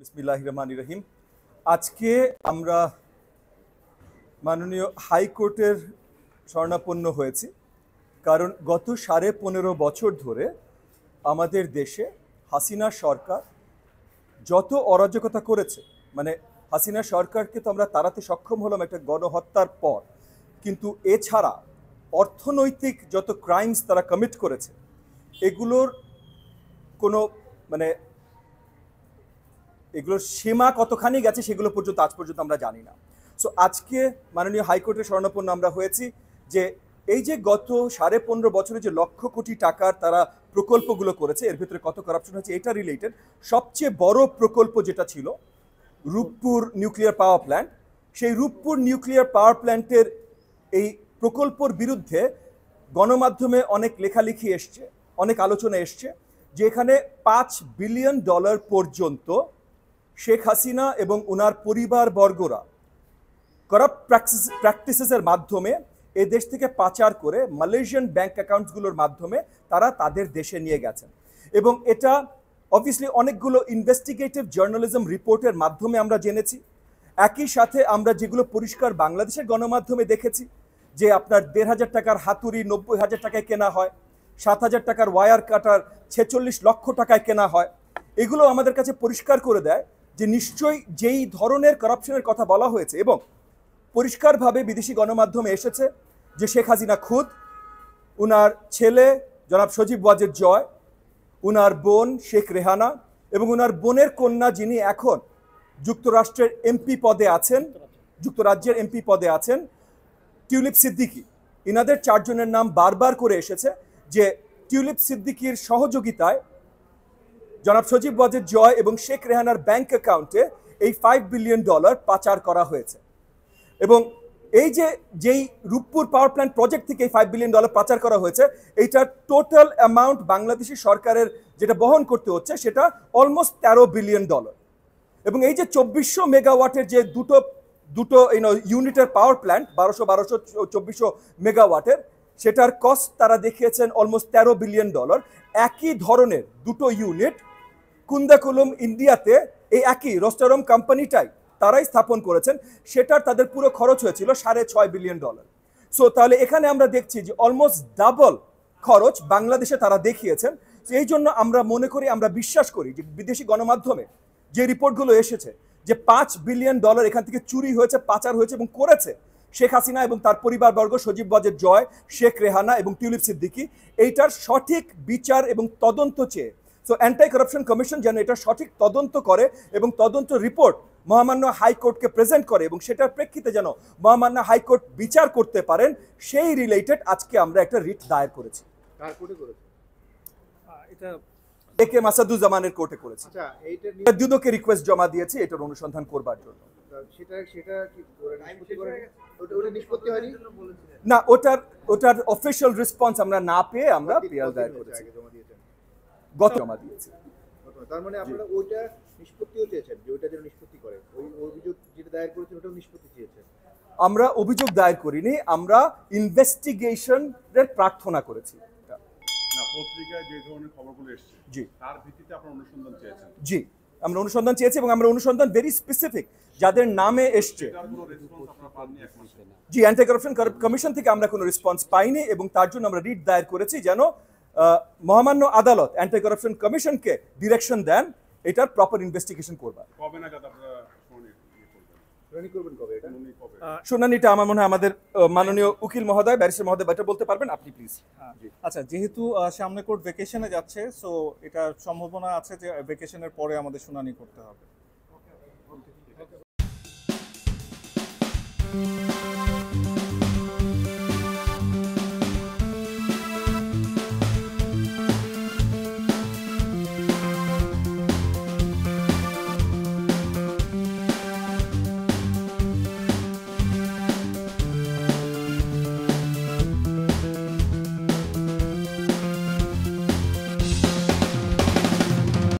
বিসমিল্লাহ রহমান রহিম আজকে আমরা মাননীয় হাইকোর্টের স্বর্ণাপন্ন হয়েছি কারণ গত সাড়ে পনেরো বছর ধরে আমাদের দেশে হাসিনা সরকার যত অরাজকতা করেছে মানে হাসিনা সরকারকে তো আমরা তাড়াতে সক্ষম হলাম একটা গণহত্যার পর কিন্তু এছাড়া অর্থনৈতিক যত ক্রাইমস তারা কমিট করেছে এগুলোর কোনো মানে এগুলোর সীমা কতখানি গেছে সেগুলো পর্যন্ত আজ পর্যন্ত আমরা জানি না সো আজকে মাননীয় হাইকোর্টের স্বর্ণপূর্ণ আমরা হয়েছি যে এই যে গত সাড়ে পনেরো বছরে যে লক্ষ কোটি টাকার তারা প্রকল্পগুলো করেছে এর ভিতরে কত করাপশন হয়েছে এটা রিলেটেড সবচেয়ে বড় প্রকল্প যেটা ছিল রূপপুর নিউক্লিয়ার পাওয়ার প্ল্যান্ট সেই রূপপুর নিউক্লিয়ার পাওয়ার প্ল্যান্টের এই প্রকল্পর বিরুদ্ধে গণমাধ্যমে অনেক লেখালেখি এসছে অনেক আলোচনা এসছে যেখানে পাঁচ বিলিয়ন ডলার পর্যন্ত শেখ হাসিনা এবং ওনার পরিবার বর্গরা করাপ্ট প্র্যাকটিস প্র্যাকটিসেসের মাধ্যমে এ দেশ থেকে পাচার করে মালয়েশিয়ান ব্যাংক অ্যাকাউন্টসগুলোর মাধ্যমে তারা তাদের দেশে নিয়ে গেছেন এবং এটা অবভিয়াসলি অনেকগুলো ইনভেস্টিগেটিভ জার্নালিজম রিপোর্টের মাধ্যমে আমরা জেনেছি একই সাথে আমরা যেগুলো পরিষ্কার বাংলাদেশের গণমাধ্যমে দেখেছি যে আপনার দেড় হাজার টাকার হাতুড়ি নব্বই হাজার টাকায় কেনা হয় সাত হাজার টাকার ওয়ার কাটার ছেচল্লিশ লক্ষ টাকায় কেনা হয় এগুলো আমাদের কাছে পরিষ্কার করে দেয় যে নিশ্চয়ই যেই ধরনের করাপশনের কথা বলা হয়েছে এবং পরিষ্কারভাবে বিদেশি গণমাধ্যমে এসেছে যে শেখ হাসিনা খুদ উনার ছেলে জনাব সজীব ওয়াজের জয় উনার বোন শেখ রেহানা এবং উনার বোনের কন্যা যিনি এখন যুক্তরাষ্ট্রের এমপি পদে আছেন যুক্তরাজ্যের এমপি পদে আছেন টিউলিপ সিদ্দিকি ইনাদের চারজনের নাম বারবার করে এসেছে যে টিউলিপ সিদ্দিকির সহযোগিতায় জনাব সজীব ওয়াজেদ জয় এবং শেখ রেহানার ব্যাংক অ্যাকাউন্টে এই ফাইভ বিলিয়ন ডলার পাচার করা হয়েছে এবং এই যে যেই রূপপুর পাওয়ার প্ল্যান্ট প্রজেক্ট থেকে এই ফাইভ বিলিয়ন ডলার পাচার করা হয়েছে এইটার টোটাল অ্যামাউন্ট বাংলাদেশি সরকারের যেটা বহন করতে হচ্ছে সেটা অলমোস্ট তেরো বিলিয়ন ডলার এবং এই যে চব্বিশশো মেগাওয়াটের যে দুটো দুটো ইউনিটের পাওয়ার প্ল্যান্ট বারোশো বারোশো চব্বিশশো মেগাওয়াটের সেটার কস্ট তারা দেখিয়েছেন অলমোস্ট তেরো বিলিয়ন ডলার একই ধরনের দুটো ইউনিট কুন্দাকুলম ইন্ডিয়াতে এই একই রোস্টারম কোম্পানিটাই তারাই স্থাপন করেছেন সেটার তাদের পুরো খরচ হয়েছিল সাড়ে ছয় বিলিয়ন ডলার সো তাহলে এখানে আমরা দেখছি যে অলমোস্ট ডাবল খরচ বাংলাদেশে তারা দেখিয়েছেন এই জন্য আমরা মনে করি আমরা বিশ্বাস করি যে বিদেশি গণমাধ্যমে যে রিপোর্টগুলো এসেছে যে পাঁচ বিলিয়ন ডলার এখান থেকে চুরি হয়েছে পাচার হয়েছে এবং করেছে শেখ হাসিনা এবং তার পরিবারবর্গ সজীব বজের জয় শেখ রেহানা এবং টিউলিপ সিদ্দিকি এইটার সঠিক বিচার এবং তদন্ত চেয়ে সো অ্যান্টাই করাপশন কমিশন যেন এটা সঠিক তদন্ত করে এবং তদন্ত রিপোর্ট মহামান্য হাইকোর্টকে প্রেজেন্ট করে এবং সেটার প্রেক্ষিতে যেন মহামান্য হাইকোর্ট বিচার করতে পারেন সেই রিলেটেড আজকে আমরা একটা রিট দায়ের করেছি একে মাসাদুজ্জামানের কোর্টে করেছে দুদকে রিকোয়েস্ট জমা দিয়েছে এটার অনুসন্ধান করবার জন্য না ওটার ওটার অফিসিয়াল রেসপন্স আমরা না পেয়ে আমরা পিয়াল দায়ের করেছি গত জমা দিয়েছে তার মানে আপনারা ওইটা নিষ্পত্তিও চেয়েছেন যে ওইটা যেন নিষ্পত্তি করে ওই অভিযোগ যেটা দায়ের করেছেন ওটাও নিষ্পত্তি চেয়েছেন আমরা অভিযোগ দায়ের করিনি আমরা এর প্রার্থনা করেছি জি আমরা অনুসন্ধান চেয়েছি এবং আমরা অনুসন্ধান ভেরি স্পেসিফিক যাদের নামে এসছে জি অ্যান্টি কমিশন থেকে আমরা কোনো রেসপন্স পাইনি এবং তার জন্য আমরা রিট দায়ের করেছি যেন মহামান্য আদালত অ্যান্টি করাপশন কমিশনকে ডিরেকশন দেন এটার প্রপার ইনভেস্টিগেশন করবার শুনানিটা আমার মনে হয় আমাদের মাননীয় উকিল মহোদয় ব্যারিস্টার মহোদয় এটা বলতে পারবেন আপনি প্লিজ হ্যাঁ, আচ্ছা যেহেতু সামনে কোর্ট ভেকেশনে যাচ্ছে সো এটা সম্ভাবনা আছে যে ভেকেশনের পরে আমাদের শুনানি করতে হবে